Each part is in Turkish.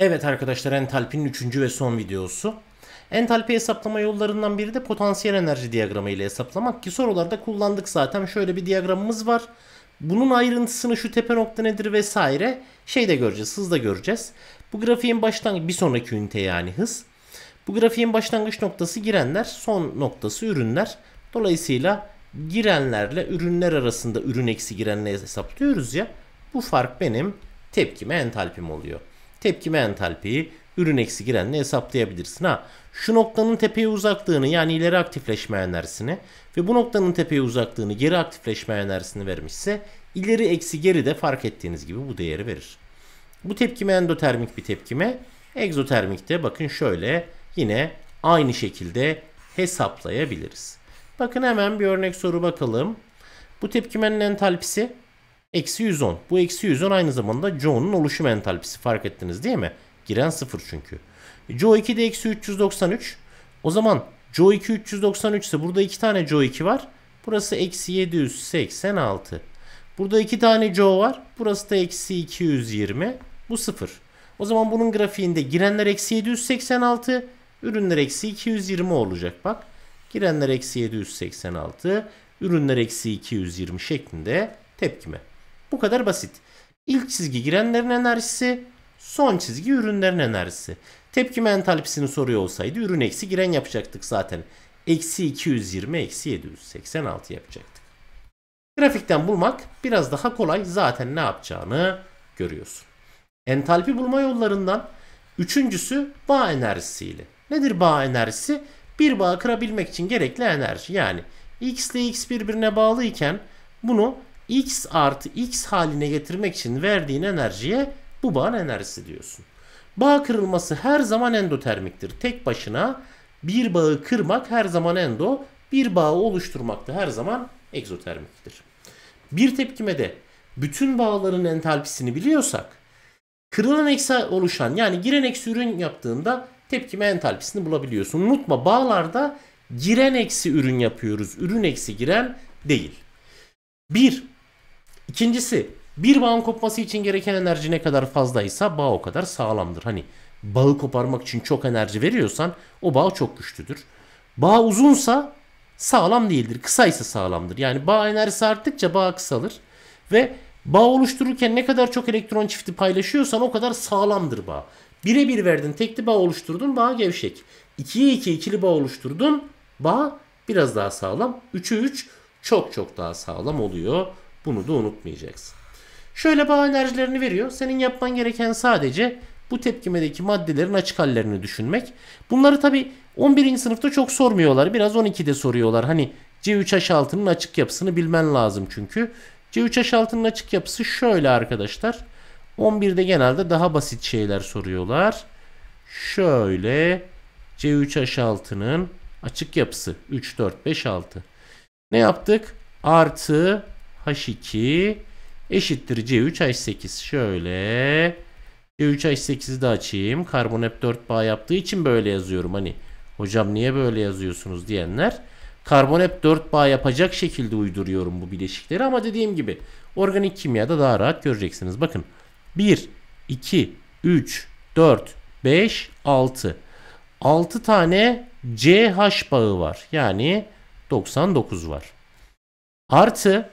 Evet arkadaşlar entalpinin 3. ve son videosu. Entalpi hesaplama yollarından biri de potansiyel enerji diyagramı ile hesaplamak ki sorularda kullandık zaten. Şöyle bir diyagramımız var. Bunun ayrıntısını şu tepe nokta nedir vesaire şey de göreceğiz hız da göreceğiz. Bu grafiğin başlangıç bir sonraki ünite yani hız. Bu grafiğin başlangıç noktası girenler son noktası ürünler. Dolayısıyla girenlerle ürünler arasında ürün eksi girenle hesaplıyoruz ya. Bu fark benim tepkime entalpim oluyor tepkime entalpiyi ürün eksi girenle hesaplayabilirsin. Ha şu noktanın tepeye uzaklığını yani ileri aktifleşme enerjisini ve bu noktanın tepeye uzaklığını geri aktifleşme enerjisini vermişse ileri eksi geri de fark ettiğiniz gibi bu değeri verir. Bu tepkime endotermik bir tepkime. Egzotermikte bakın şöyle yine aynı şekilde hesaplayabiliriz. Bakın hemen bir örnek soru bakalım. Bu tepkimenin entalpisi Eksi 110. Bu eksi 110 aynı zamanda Joe'nun oluşum entalpisi fark ettiniz değil mi? Giren 0 çünkü. Joe 2'de eksi 393. O zaman Joe 2 393 ise burada 2 tane Joe 2 var. Burası eksi 786. Burada 2 tane Joe var. Burası da eksi 220. Bu 0. O zaman bunun grafiğinde girenler eksi 786. Ürünler eksi 220 olacak bak. Girenler eksi 786. Ürünler eksi 220 şeklinde tepkime. Bu kadar basit. İlk çizgi girenlerin enerjisi, son çizgi ürünlerin enerjisi. Tepkime entalpisini soruyor olsaydı ürün eksi giren yapacaktık zaten. Eksi 220 eksi 786 yapacaktık. Grafikten bulmak biraz daha kolay zaten ne yapacağını görüyorsun. Entalpi bulma yollarından üçüncüsü bağ enerjisiyle. Nedir bağ enerjisi? Bir bağ kırabilmek için gerekli enerji. Yani x ile x birbirine bağlı iken bunu x artı x haline getirmek için verdiğin enerjiye bu bağın enerjisi diyorsun. Bağ kırılması her zaman endotermiktir. Tek başına bir bağı kırmak her zaman endo, bir bağı oluşturmak da her zaman egzotermiktir. Bir tepkimede bütün bağların entalpisini biliyorsak kırılan eksi oluşan yani giren eksi ürün yaptığında tepkime entalpisini bulabiliyorsun. Unutma bağlarda giren eksi ürün yapıyoruz. Ürün eksi giren değil. 1. İkincisi bir bağın kopması için gereken enerji ne kadar fazlaysa bağ o kadar sağlamdır. Hani bağı koparmak için çok enerji veriyorsan o bağ çok güçlüdür. Bağ uzunsa sağlam değildir. Kısaysa sağlamdır. Yani bağ enerjisi arttıkça bağ kısalır. Ve bağ oluştururken ne kadar çok elektron çifti paylaşıyorsan o kadar sağlamdır bağ. 1'e bir verdin tekli bağ oluşturdun bağ gevşek. 2'ye 2 ikili bağ oluşturdun bağ biraz daha sağlam. 3'e 3 çok çok daha sağlam oluyor bunu da unutmayacaksın. Şöyle bağ enerjilerini veriyor. Senin yapman gereken sadece bu tepkimedeki maddelerin açık hallerini düşünmek. Bunları tabi 11. sınıfta çok sormuyorlar. Biraz 12'de soruyorlar. Hani C3H6'nın açık yapısını bilmen lazım çünkü. C3H6'nın açık yapısı şöyle arkadaşlar. 11'de genelde daha basit şeyler soruyorlar. Şöyle C3H6'nın açık yapısı 3, 4, 5, 6. Ne yaptık? Artı H2 eşittir C3H8. Şöyle C3H8'i de açayım. Karbon hep 4 bağ yaptığı için böyle yazıyorum. Hani hocam niye böyle yazıyorsunuz diyenler. Karbon hep 4 bağ yapacak şekilde uyduruyorum bu bileşikleri ama dediğim gibi organik kimyada daha rahat göreceksiniz. Bakın 1, 2, 3, 4, 5, 6. 6 tane CH bağı var. Yani 99 var. Artı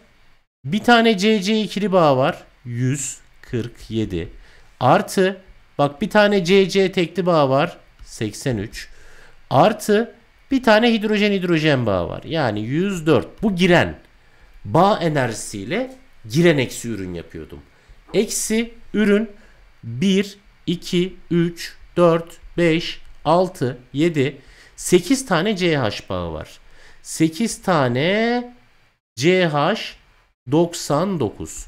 bir tane CC ikili bağ var. 147. Artı bak bir tane CC tekli bağ var. 83. Artı bir tane hidrojen hidrojen bağ var. Yani 104. Bu giren bağ enerjisiyle giren eksi ürün yapıyordum. Eksi ürün 1, 2, 3, 4, 5, 6, 7, 8 tane CH bağı var. 8 tane CH 99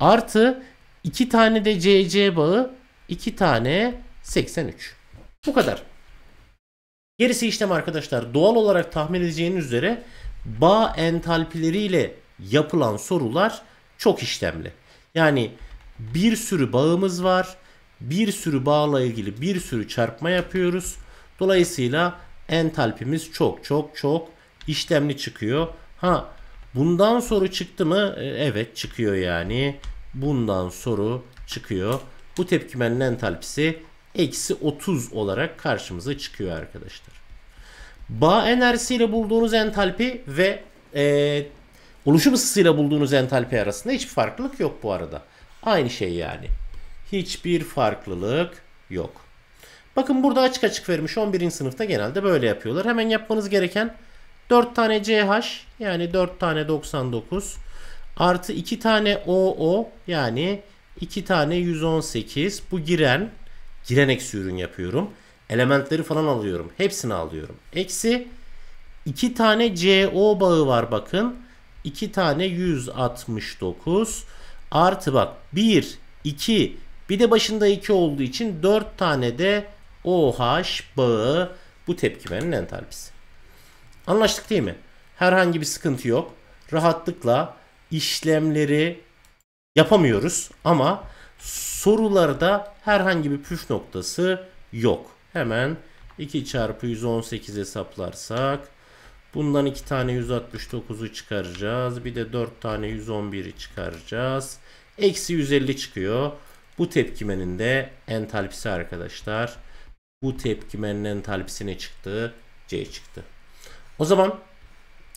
artı 2 tane de CC bağı 2 tane 83. Bu kadar. Gerisi işlem arkadaşlar doğal olarak tahmin edeceğiniz üzere bağ entalpileriyle yapılan sorular çok işlemli. Yani bir sürü bağımız var. Bir sürü bağla ilgili bir sürü çarpma yapıyoruz. Dolayısıyla entalpimiz çok çok çok işlemli çıkıyor. Ha Bundan soru çıktı mı? E, evet çıkıyor yani. Bundan soru çıkıyor. Bu tepkimenin entalpisi eksi 30 olarak karşımıza çıkıyor arkadaşlar. Bağ enerjisiyle bulduğunuz entalpi ve e, oluşum ısısıyla bulduğunuz entalpi arasında hiçbir farklılık yok bu arada. Aynı şey yani. Hiçbir farklılık yok. Bakın burada açık açık vermiş 11. sınıfta genelde böyle yapıyorlar. Hemen yapmanız gereken 4 tane CH yani 4 tane 99 artı 2 tane OO yani 2 tane 118 bu giren giren eksi ürün yapıyorum. Elementleri falan alıyorum. Hepsini alıyorum. Eksi 2 tane CO bağı var bakın. 2 tane 169 artı bak 1 2 bir de başında 2 olduğu için 4 tane de OH bağı bu tepkimenin entalpisi. Anlaştık değil mi? Herhangi bir sıkıntı yok. Rahatlıkla işlemleri yapamıyoruz ama sorularda herhangi bir püf noktası yok. Hemen 2 çarpı 118 hesaplarsak bundan 2 tane 169'u çıkaracağız. Bir de 4 tane 111'i çıkaracağız. Eksi 150 çıkıyor. Bu tepkimenin de entalpisi arkadaşlar. Bu tepkimenin entalpisi ne çıktı? C çıktı. O zaman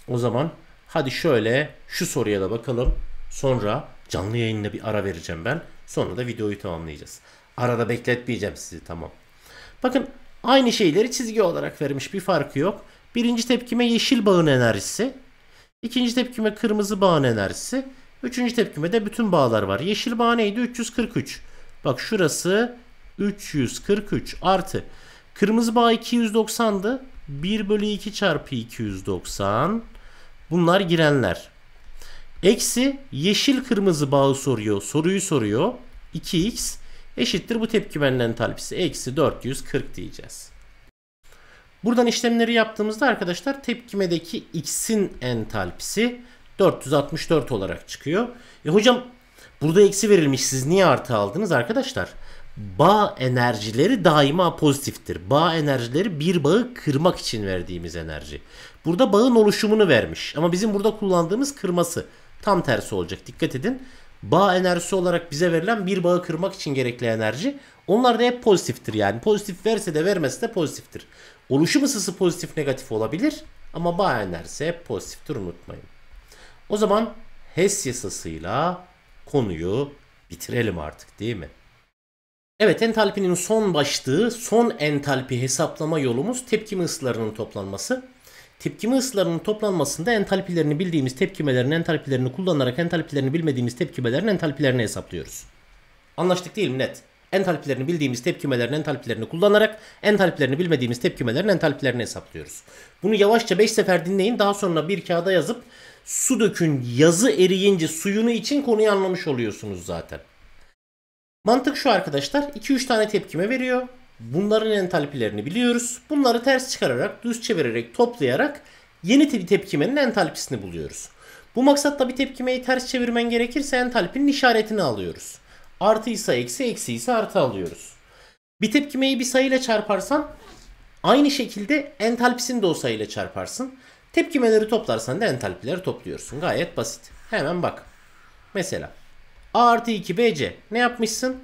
o zaman hadi şöyle şu soruya da bakalım. Sonra canlı yayında bir ara vereceğim ben. Sonra da videoyu tamamlayacağız. Arada bekletmeyeceğim sizi tamam. Bakın aynı şeyleri çizgi olarak vermiş bir farkı yok. Birinci tepkime yeşil bağın enerjisi. ikinci tepkime kırmızı bağın enerjisi. Üçüncü tepkime de bütün bağlar var. Yeşil bağ neydi? 343. Bak şurası 343 artı. Kırmızı bağ 290'dı. 1 bölü 2 çarpı 290. Bunlar girenler. Eksi yeşil kırmızı bağı soruyor. Soruyu soruyor. 2x eşittir bu tepki benden talpisi. Eksi 440 diyeceğiz. Buradan işlemleri yaptığımızda arkadaşlar tepkimedeki x'in entalpisi 464 olarak çıkıyor. E hocam burada eksi verilmiş siz niye artı aldınız arkadaşlar? bağ enerjileri daima pozitiftir. Bağ enerjileri bir bağı kırmak için verdiğimiz enerji. Burada bağın oluşumunu vermiş ama bizim burada kullandığımız kırması tam tersi olacak. Dikkat edin. Bağ enerjisi olarak bize verilen bir bağı kırmak için gerekli enerji onlar da hep pozitiftir yani. Pozitif verse de vermesi de pozitiftir. Oluşum ısısı pozitif negatif olabilir ama bağ enerjisi hep pozitiftir unutmayın. O zaman HES yasasıyla konuyu bitirelim artık değil mi? Evet entalpinin son başlığı son entalpi hesaplama yolumuz tepkime ısılarının toplanması. Tepkime ısılarının toplanmasında entalpilerini bildiğimiz tepkimelerin entalpilerini kullanarak entalpilerini bilmediğimiz tepkimelerin entalpilerini hesaplıyoruz. Anlaştık değil mi net? Entalpilerini bildiğimiz tepkimelerin entalpilerini kullanarak entalpilerini bilmediğimiz tepkimelerin entalpilerini hesaplıyoruz. Bunu yavaşça 5 sefer dinleyin daha sonra bir kağıda yazıp su dökün yazı eriyince suyunu için konuyu anlamış oluyorsunuz zaten. Mantık şu arkadaşlar 2-3 tane tepkime veriyor. Bunların entalpilerini biliyoruz. Bunları ters çıkararak, düz çevirerek, toplayarak yeni bir tepkimenin entalpisini buluyoruz. Bu maksatla bir tepkimeyi ters çevirmen gerekirse entalpinin işaretini alıyoruz. Artı ise eksi, eksi ise artı alıyoruz. Bir tepkimeyi bir sayıyla çarparsan aynı şekilde entalpisini de o sayıyla çarparsın. Tepkimeleri toplarsan da entalpileri topluyorsun. Gayet basit. Hemen bak. Mesela A artı 2 BC ne yapmışsın?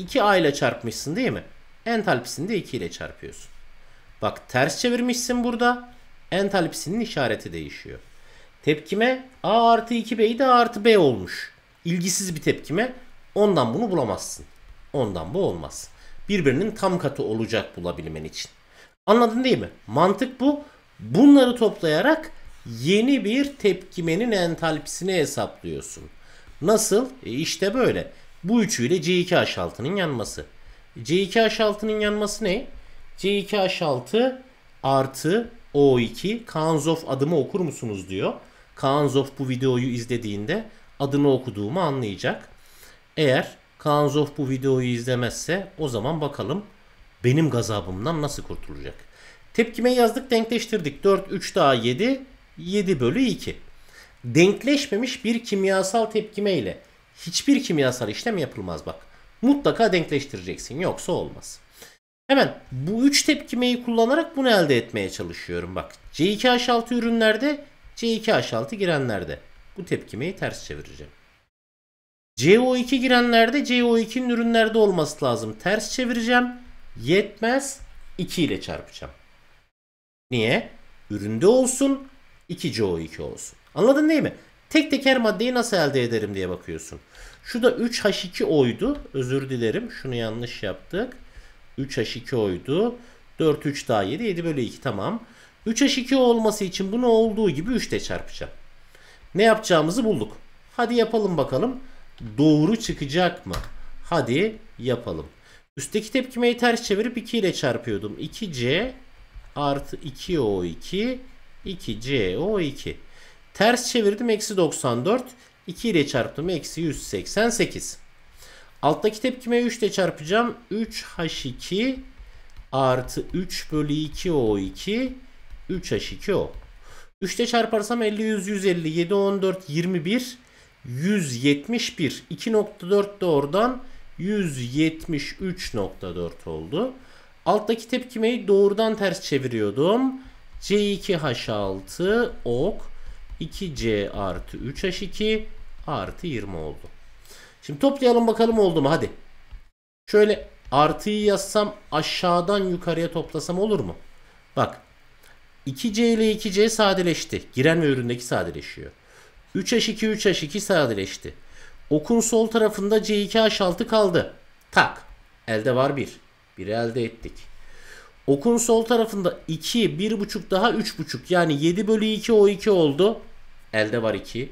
2A ile çarpmışsın değil mi? Entalpisini de 2 ile çarpıyorsun. Bak ters çevirmişsin burada. Entalpisinin işareti değişiyor. Tepkime A artı 2B'yi de A artı B olmuş. İlgisiz bir tepkime. Ondan bunu bulamazsın. Ondan bu olmaz. Birbirinin tam katı olacak bulabilmen için. Anladın değil mi? Mantık bu. Bunları toplayarak yeni bir tepkimenin entalpisini hesaplıyorsun. Nasıl? E işte böyle. Bu üçüyle C2 H6'nın yanması. C2 H6'nın yanması ne? C2 H6 artı O2 Kanzof adımı okur musunuz diyor. Kanzof bu videoyu izlediğinde adını okuduğumu anlayacak. Eğer Kanzof bu videoyu izlemezse o zaman bakalım benim gazabımdan nasıl kurtulacak. Tepkime yazdık denkleştirdik. 4, 3 daha 7, 7 bölü 2 denkleşmemiş bir kimyasal tepkime ile hiçbir kimyasal işlem yapılmaz bak. Mutlaka denkleştireceksin yoksa olmaz. Hemen bu 3 tepkimeyi kullanarak bunu elde etmeye çalışıyorum. Bak C2H6 ürünlerde C2H6 girenlerde bu tepkimeyi ters çevireceğim. CO2 girenlerde CO2'nin ürünlerde olması lazım. Ters çevireceğim. Yetmez 2 ile çarpacağım. Niye? Üründe olsun 2CO2 olsun. Anladın değil mi? Tek tek her maddeyi nasıl elde ederim diye bakıyorsun. Şu da 3H2O'ydu. Özür dilerim. Şunu yanlış yaptık. 3H2O'ydu. 4, 3 daha 7. 7 bölü 2 tamam. 3 h 2 olması için bunu olduğu gibi 3 ile çarpacağım. Ne yapacağımızı bulduk. Hadi yapalım bakalım. Doğru çıkacak mı? Hadi yapalım. Üstteki tepkimeyi ters çevirip 2 ile çarpıyordum. 2C artı 2O2 2CO2 Ters çevirdim eksi 94. 2 ile çarptım eksi 188. Alttaki tepkime 3 ile çarpacağım. 3H2 artı 3 bölü 2O2 3H2O. 3 ile çarparsam 50, 100, 150, 7, 14, 21, 171. 2.4 de oradan 173.4 oldu. Alttaki tepkimeyi doğrudan ters çeviriyordum. C2H6 ok. 2C artı 3H2 artı 20 oldu. Şimdi toplayalım bakalım oldu mu hadi. Şöyle artıyı yazsam aşağıdan yukarıya toplasam olur mu? Bak 2C ile 2C sadeleşti. Giren ve üründeki sadeleşiyor. 3H2 3H2 sadeleşti. Okun sol tarafında C2H6 kaldı. Tak. Elde var 1. Bir. 1'i elde ettik. Okun sol tarafında 2, 1,5 daha 3,5 yani 7 bölü 2 O2 oldu. Elde var 2.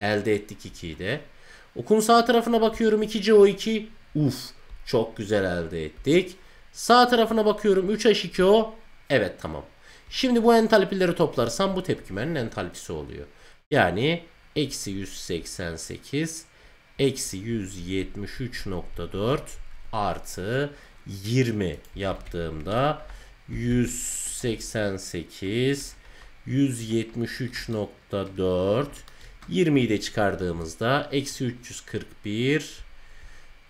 Elde ettik 2'yi de. Okun sağ tarafına bakıyorum 2CO2. Uf çok güzel elde ettik. Sağ tarafına bakıyorum 3H2O. Evet tamam. Şimdi bu entalpileri toplarsam bu tepkimenin entalpisi oluyor. Yani eksi 188 eksi 173.4 artı 20 yaptığımda 188 173.4 20'yi de çıkardığımızda eksi 341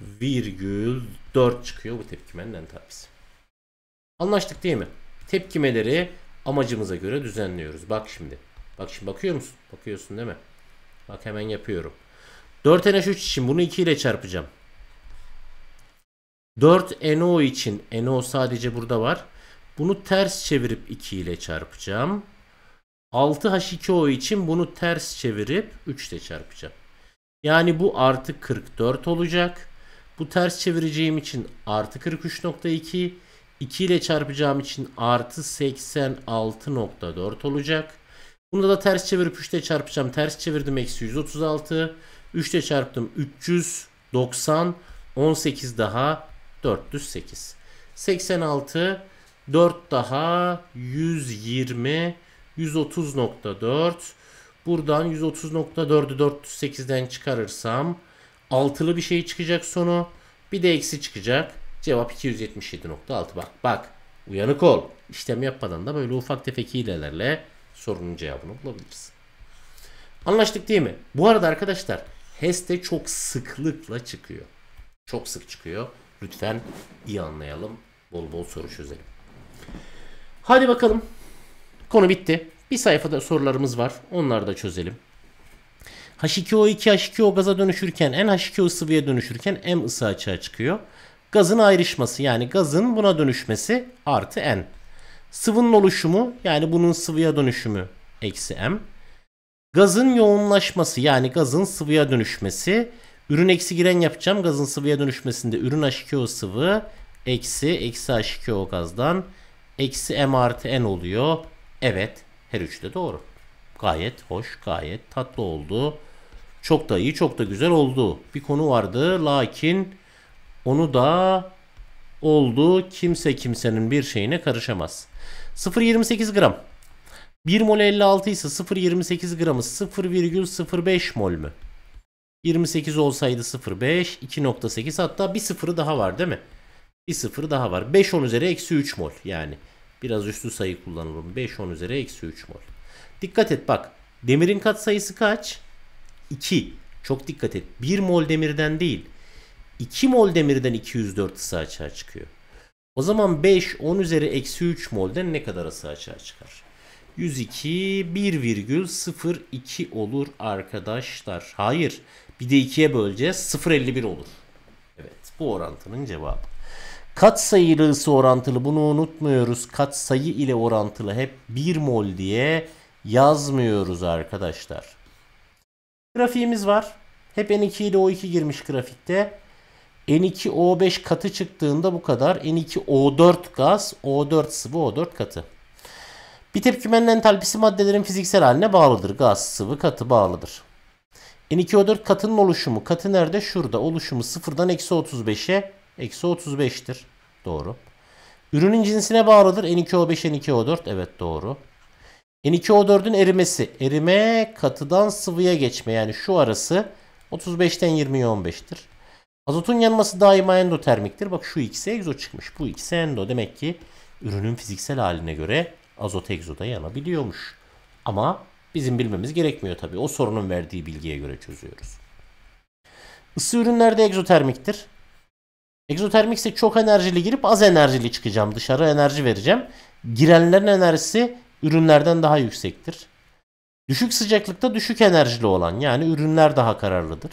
virgül 4 çıkıyor. Bu tepkimenin en tabisi. Anlaştık değil mi? Tepkimeleri amacımıza göre düzenliyoruz. Bak şimdi. Bak şimdi bakıyor musun? Bakıyorsun değil mi? Bak hemen yapıyorum. 4 NH3 için bunu 2 ile çarpacağım. 4 NO için NO sadece burada var. Bunu ters çevirip 2 ile çarpacağım. 6H2O için bunu ters çevirip 3 ile çarpacağım. Yani bu artı 44 olacak. Bu ters çevireceğim için artı 43.2. 2 ile çarpacağım için artı 86.4 olacak. Bunu da ters çevirip 3 ile çarpacağım. Ters çevirdim eksi 136. 3 ile çarptım 390. 18 daha 408. 86 4 daha 120 130.4. Buradan 130.4'ü 408'den çıkarırsam altılı bir şey çıkacak sonu. Bir de eksi çıkacak. Cevap 277.6. Bak bak uyanık ol. işlem yapmadan da böyle ufak tefek hilelerle sorunun cevabını bulabilirsin. Anlaştık değil mi? Bu arada arkadaşlar HES'te çok sıklıkla çıkıyor. Çok sık çıkıyor. Lütfen iyi anlayalım. Bol bol soru çözelim. Hadi bakalım. Konu bitti. Bir sayfada sorularımız var. Onları da çözelim. H2O2 H2O gaza dönüşürken en H2O sıvıya dönüşürken M ısı açığa çıkıyor. Gazın ayrışması yani gazın buna dönüşmesi artı N. Sıvının oluşumu yani bunun sıvıya dönüşümü eksi M. Gazın yoğunlaşması yani gazın sıvıya dönüşmesi. Ürün eksi giren yapacağım. Gazın sıvıya dönüşmesinde ürün H2O sıvı eksi eksi H2O gazdan eksi M artı N oluyor. Evet, her üçü de doğru. Gayet hoş, gayet tatlı oldu. Çok da iyi, çok da güzel oldu. Bir konu vardı lakin onu da oldu. Kimse kimsenin bir şeyine karışamaz. 0.28 gram. 1 mol 56 ise 0.28 gramı 0,05 mol mü? 28 olsaydı 0.5, 2.8 hatta bir sıfırı daha var değil mi? Bir sıfırı daha var. 5 üzeri eksi 3 mol yani. Biraz üstü sayı kullanalım. 5 10 üzeri eksi 3 mol. Dikkat et bak. Demirin kat sayısı kaç? 2. Çok dikkat et. 1 mol demirden değil. 2 mol demirden 204 ısı açığa çıkıyor. O zaman 5 10 üzeri eksi 3 molden ne kadar ısı açığa çıkar? 102 1,02 olur arkadaşlar. Hayır. Bir de 2'ye böleceğiz. 0,51 olur. Evet. Bu orantının cevabı. Kat Katsayısı orantılı bunu unutmuyoruz. Kat sayı ile orantılı hep 1 mol diye yazmıyoruz arkadaşlar. Grafiğimiz var. Hep N2 ile O2 girmiş grafikte. N2O5 katı çıktığında bu kadar. N2O4 gaz, O4 sıvı, O4 katı. Bir tepkümenin entalpisi maddelerin fiziksel haline bağlıdır. Gaz, sıvı, katı bağlıdır. N2O4 katının oluşumu. Katı nerede? Şurada. Oluşumu sıfırdan eksi 35'e Eksi 35'tir. Doğru. Ürünün cinsine bağlıdır. N2O5, N2O4. Evet doğru. N2O4'ün erimesi. Erime katıdan sıvıya geçme. Yani şu arası 35'ten 20'ye 15'tir. Azotun yanması daima endotermiktir. Bak şu ikisi egzo çıkmış. Bu ikisi endo. Demek ki ürünün fiziksel haline göre azot egzoda yanabiliyormuş. Ama bizim bilmemiz gerekmiyor tabii. O sorunun verdiği bilgiye göre çözüyoruz. Isı ürünlerde egzotermiktir. Egzotermik ise çok enerjili girip az enerjili çıkacağım. Dışarı enerji vereceğim. Girenlerin enerjisi ürünlerden daha yüksektir. Düşük sıcaklıkta düşük enerjili olan yani ürünler daha kararlıdır.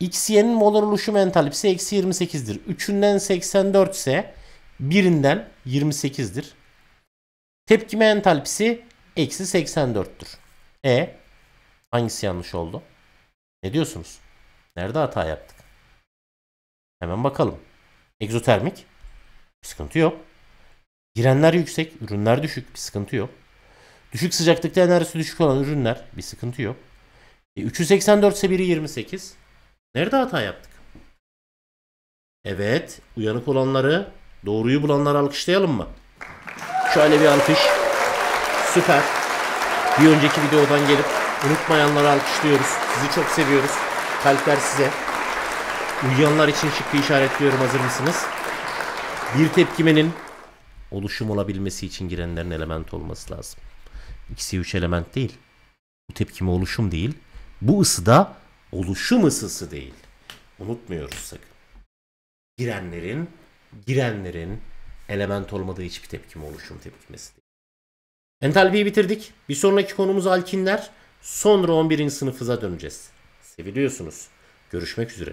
XY'nin molar oluşum entalpisi eksi 28'dir. Üçünden 84 ise birinden 28'dir. Tepkime entalpisi eksi 84'tür. E hangisi yanlış oldu? Ne diyorsunuz? Nerede hata yaptık? Hemen bakalım. Egzotermik. Bir sıkıntı yok. Girenler yüksek, ürünler düşük. Bir sıkıntı yok. Düşük sıcaklıkta enerjisi düşük olan ürünler. Bir sıkıntı yok. E, 384 ise biri 28. Nerede hata yaptık? Evet. Uyanık olanları, doğruyu bulanları alkışlayalım mı? Şöyle bir alkış. Süper. Bir önceki videodan gelip unutmayanları alkışlıyoruz. Sizi çok seviyoruz. Kalpler size. Uyuyanlar için şıkkı işaretliyorum hazır mısınız? Bir tepkimenin oluşum olabilmesi için girenlerin element olması lazım. İkisi üç element değil. Bu tepkime oluşum değil. Bu ısı da oluşum ısısı değil. Unutmuyoruz sakın. Girenlerin, girenlerin element olmadığı hiçbir tepkime oluşum tepkimesi değil. Entalpiyi bitirdik. Bir sonraki konumuz alkinler. Sonra 11. sınıfıza döneceğiz. Seviliyorsunuz. Görüşmek üzere.